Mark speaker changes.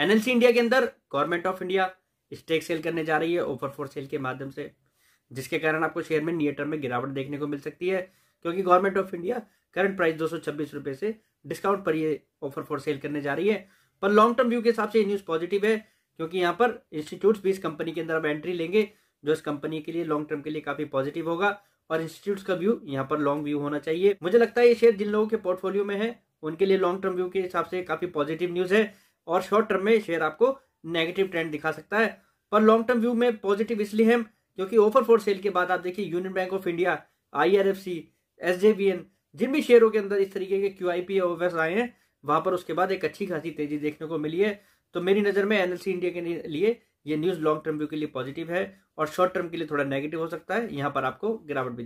Speaker 1: NLC India के अंदर government of India stake sale करने जा रही है ओपर फोर सेल के माध्यम से जिसके कारण आपको शेयर में नियर टर्म में गिरावट देखने को मिल सकती है क्योंकि government of India current price दो रुपए से डिस्काउंट पर ये ऑफर फॉर सेल करने जा रही है पर लॉन्ग टर्म व्यू के हिसाब से ये न्यूज़ पॉजिटिव है क्योंकि यहाँ पर इंस्टीट्यूट भी इस कंपनी के अंदर अब एंट्री लेंगे जो इस कंपनी के लिए लॉन्ग टर्म के लिए काफ़ी पॉजिटिव होगा और इंस्टीट्यूट्स का व्यू यहाँ पर लॉन्ग व्यू होना चाहिए मुझे लगता है ये शेयर जिन लोगों के पोर्टफोलियो में है उनके लिए लॉन्ग टर्म व्यू के हिसाब से काफ़ी पॉजिटिव न्यूज़ है और शॉर्ट टर्म में शेयर आपको नेगेटिव ट्रेंड दिखा सकता है पर लॉन्ग टर्म व्यू में पॉजिटिव इसलिए है क्योंकि ऑफर फॉर सेल के बाद आप देखिए union bank of India I R F C जिन भी शेयरों के अंदर इस तरीके के क्यू आई पी ऑफर्स आए हैं वहां पर उसके बाद एक अच्छी खासी तेजी देखने को मिली है तो मेरी नज़र में एनएलसी इंडिया के लिए ये न्यूज़ लॉन्ग टर्म व्यू के लिए पॉजिटिव है और शॉर्ट टर्म के लिए थोड़ा नेगेटिव हो सकता है यहाँ पर आपको गिरावट भी